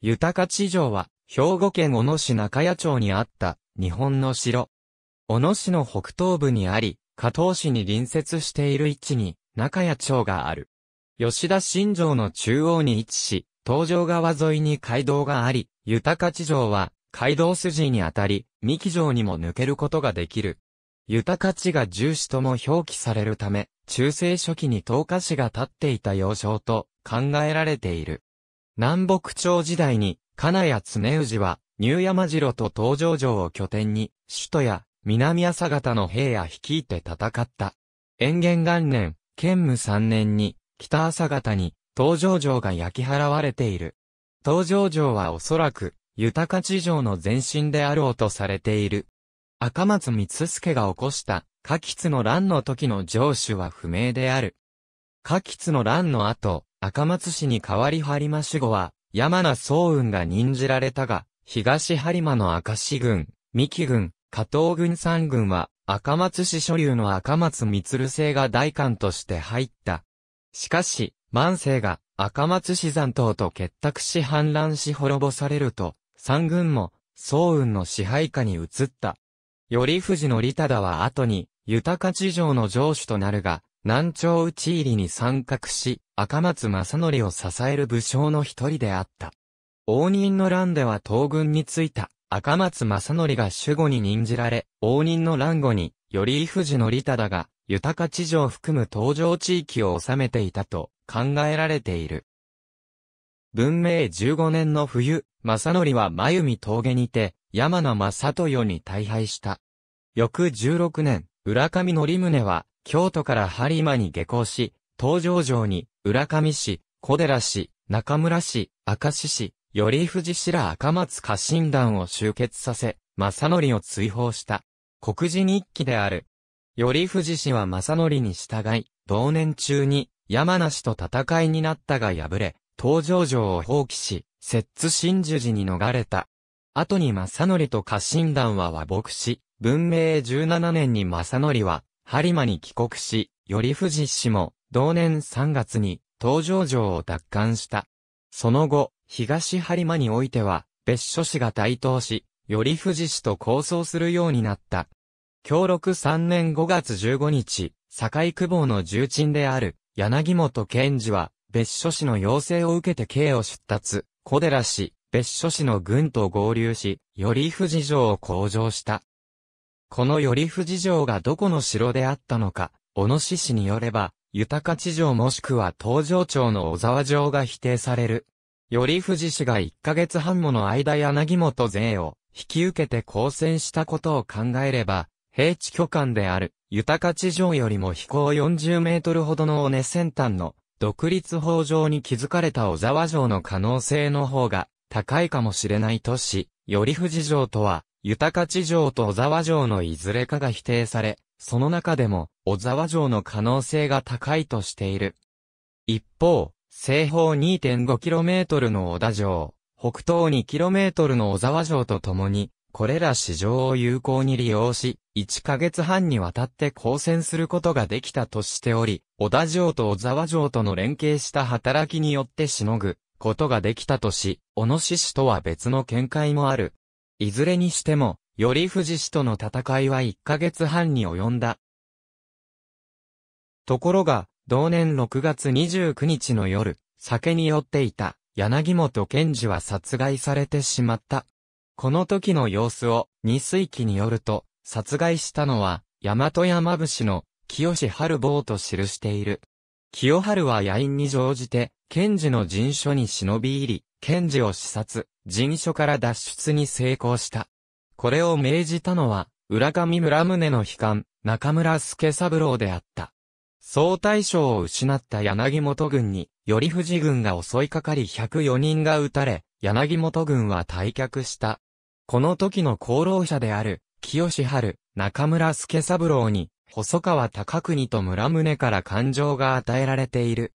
豊か地城は、兵庫県小野市中谷町にあった、日本の城。小野市の北東部にあり、加藤市に隣接している位置に、中谷町がある。吉田新城の中央に位置し、東城川沿いに街道があり、豊か地城は、街道筋にあたり、三木城にも抜けることができる。豊か地が重視とも表記されるため、中世初期に東下市が建っていた要衝と考えられている。南北朝時代に、金谷常氏は、入山城と東条城を拠点に、首都や南朝方の兵や率いて戦った。延元元年、建武三年に、北朝方に東条城が焼き払われている。東条城はおそらく、豊か地上の前身であろうとされている。赤松光助が起こした、柿津の乱の時の城主は不明である。柿津の乱の後、赤松氏に代わり播磨守護は、山名宗雲が任じられたが、東播磨の赤市軍、三木軍、加藤軍三軍は、赤松氏所流の赤松光星が代官として入った。しかし、万世が赤松氏残党と結託し反乱し滅ぼされると、三軍も、宗雲の支配下に移った。頼藤の利忠は後に、豊か地上の城主となるが、南朝討ち入りに参画し、赤松正則を支える武将の一人であった。応仁の乱では東軍についた赤松正則が守護に任じられ、応仁の乱後に、より伊藤の利忠が、豊か地上を含む東上地域を治めていたと考えられている。文明15年の冬、正則は真弓峠にて、山名正豊に大敗した。翌16年、浦上則宗は、京都から播磨に下校し、東条城に、浦上市、小寺市、中村市、明石市、頼藤白赤松家臣団を集結させ、正則を追放した。国事日記である。頼藤氏は正則に従い、同年中に山梨と戦いになったが敗れ、東条城を放棄し、摂津真珠寺に逃れた。後に正則と家臣団は和睦し、文明17年に正則は播磨に帰国し、頼藤氏も同年3月に東条城を奪還した。その後、東播磨においては、別所氏が台頭し、頼藤氏と構想するようになった。協力3年5月15日、堺久保の重鎮である、柳本賢治は、別所氏の要請を受けて京を出立、小寺氏、別所氏の軍と合流し、頼藤城を向上した。この頼藤城がどこの城であったのか、小野市氏によれば、豊地城もしくは東城町の小沢城が否定される。頼藤氏が1ヶ月半もの間柳本勢を引き受けて交戦したことを考えれば、平地巨漢である、豊地城よりも飛行40メートルほどの尾根先端の独立法上に築かれた小沢城の可能性の方が高いかもしれないとし、頼藤城とは豊か地城と小沢城のいずれかが否定され、その中でも、小沢城の可能性が高いとしている。一方、西方 2.5km の小田城、北東 2km の小沢城とともに、これら市場を有効に利用し、1ヶ月半にわたって交戦することができたとしており、小田城と小沢城との連携した働きによってしのぐことができたとし、小野市市とは別の見解もある。いずれにしても、頼藤氏との戦いは1ヶ月半に及んだ。ところが、同年6月29日の夜、酒に酔っていた、柳本賢治は殺害されてしまった。この時の様子を、二水記によると、殺害したのは、大和山伏の、清春坊と記している。清春は野因に乗じて、賢治の陣所に忍び入り、賢治を視察、人所から脱出に成功した。これを命じたのは、浦上村宗の悲観、中村助三郎であった。総大将を失った柳本軍に、頼藤軍が襲いかかり104人が撃たれ、柳本軍は退却した。この時の功労者である、清春、中村助三郎に、細川高国と村宗から感情が与えられている。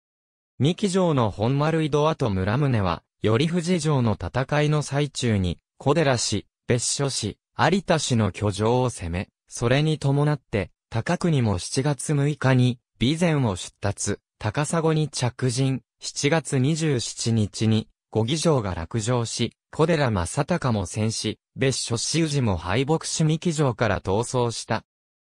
三木城の本丸井戸跡村宗は、頼藤城の戦いの最中に、小寺氏、別所氏、有田氏の居城を攻め、それに伴って、高国も7月6日に、備前を出立、高砂に着陣、7月27日に、五義城が落城し、小寺正隆も戦死、別所氏氏も敗北し三木城から逃走した。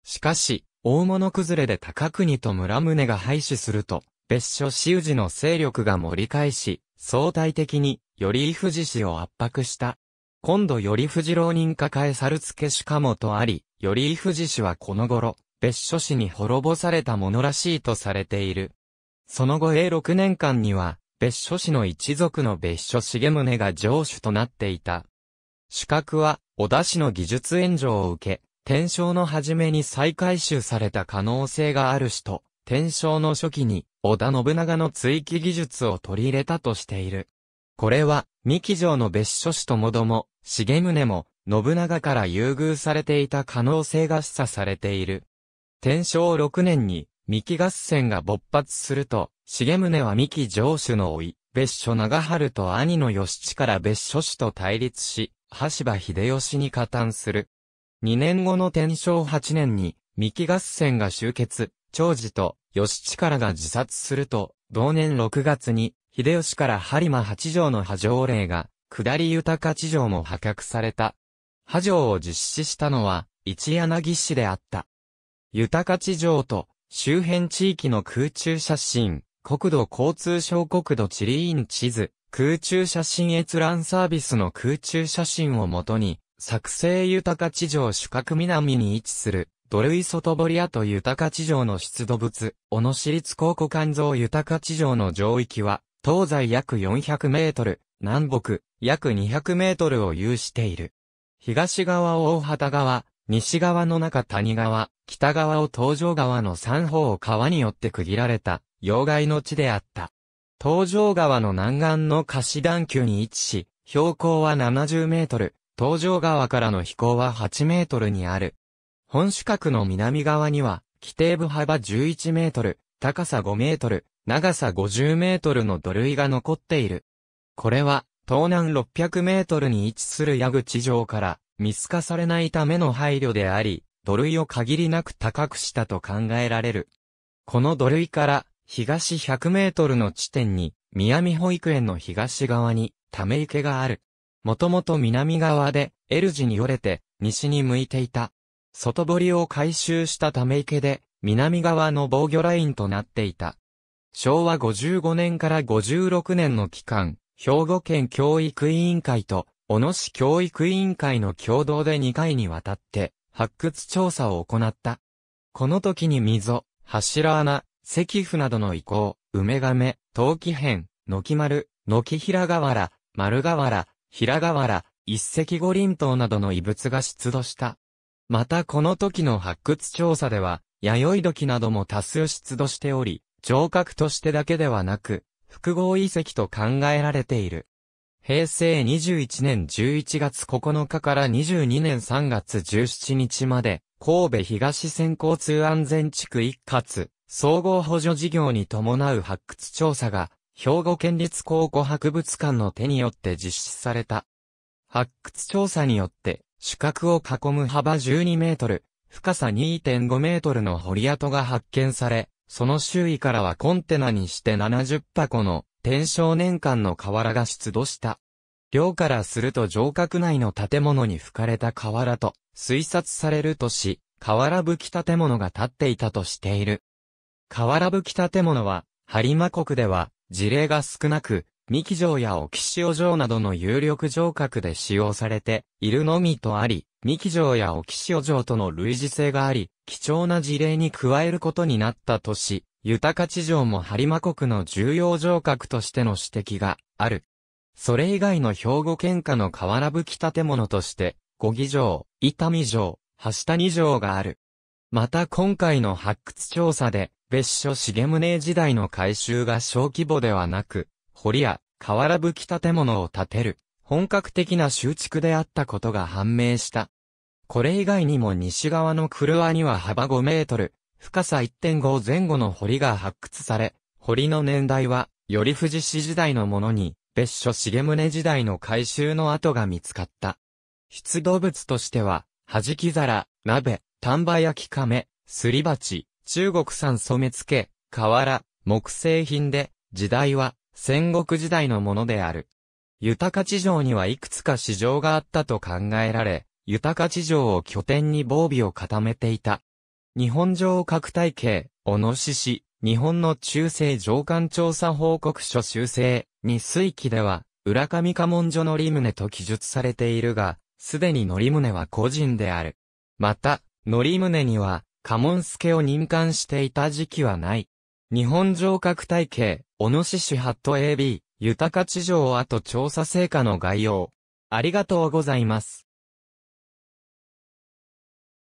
しかし、大物崩れで高国と村宗が廃止すると、別所氏氏の勢力が盛り返し、相対的に、頼藤氏を圧迫した。今度頼藤浪人抱え猿付しかもとあり、頼藤氏はこの頃、別所氏に滅ぼされたものらしいとされている。その後永6年間には、別所氏の一族の別所重宗が城主となっていた。主格は、小田氏の技術援助を受け、天正の初めに再回収された可能性がある人。天正の初期に、織田信長の追記技術を取り入れたとしている。これは、三木城の別所氏ともども、重宗も、信長から優遇されていた可能性が示唆されている。天正6年に、三木合戦が勃発すると、重宗は三木城主の甥、別所長春と兄の義地から別所氏と対立し、橋場秀吉に加担する。2年後の天正8年に、三木合戦が終結、長次と義力が自殺すると、同年6月に、秀吉から播磨八条の波状令が、下り豊地条も破却された。波状を実施したのは、一柳市であった。豊地条と、周辺地域の空中写真、国土交通省国土地理院地図、空中写真閲覧サービスの空中写真をもとに、作成豊か地上主角南に位置する土類外堀跡豊か地上の出土物、小野市立高古肝臓豊か地上の上域は、東西約400メートル、南北約200メートルを有している。東側を大畑川、西側の中谷川、北側を東上川の三方を川によって区切られた、要害の地であった。東上川の南岸の貸段丘に位置し、標高は70メートル、東上川からの飛行は8メートルにある、本主角の南側には、規定部幅11メートル、高さ5メートル、長さ50メートルの土塁が残っている。これは、東南600メートルに位置する矢口城から見透かされないための配慮であり、土塁を限りなく高くしたと考えられる。この土塁から東100メートルの地点に、南保育園の東側にため池がある。もともと南側で L 字に折れて西に向いていた外堀を改修したため池で、南側の防御ラインとなっていた。昭和55年から56年の期間、兵庫県教育委員会と、小野市教育委員会の共同で2回にわたって、発掘調査を行った。この時に溝、柱穴、石符などの遺構、梅亀、陶器編、軒丸、軒平瓦、丸瓦、平瓦、一石五輪塔などの遺物が出土した。またこの時の発掘調査では、弥生土器なども多数出土しており、城郭としてだけではなく、複合遺跡と考えられている。平成21年11月9日から22年3月17日まで、神戸東線交通安全地区一括、総合補助事業に伴う発掘調査が、兵庫県立考古博物館の手によって実施された。発掘調査によって、主角を囲む幅12メートル、深さ2.5メートルの堀跡が発見され、その周囲からはコンテナにして70箱の天正年間の瓦が出土した。寮からすると城郭内の建物に吹かれた瓦と推察されるとし、瓦吹き建物が建っていたとしている。瓦吹き建物は、播磨国では事例が少なく、三木城や沖潮城などの有力城郭で使用されているのみとあり、三木城や沖潮城との類似性があり、貴重な事例に加えることになったとし、豊か地城も播磨国の重要城郭としての指摘がある。それ以外の兵庫県下の河原吹建物として、五義城、伊丹城、橋谷城がある。また今回の発掘調査で、別所重宗時代の改修が小規模ではなく、堀や河原吹き建物を建てる本格的な修築であったことが判明した。これ以外にも西側の車には幅5メートル、深さ1.5前後の堀が発掘され、堀の年代は、よ富藤氏時代のものに、別所重宗時代の改修の跡が見つかった。出土物としては、弾き皿、鍋、丹波焼き亀、すり鉢、中国産染付、瓦、木製品で、時代は、戦国時代のものである。豊か地上にはいくつか市場があったと考えられ、豊か地上を拠点に防備を固めていた。日本上核体系、おのしし、日本の中世上官調査報告書修正、に水記では、浦上家文書のリムネと記述されているが、すでにのりむは個人である。また、のりむには、家門助を任官していた時期はない。日本城郭体系、小野市主ット AB、豊か地上跡調査成果の概要。ありがとうございます。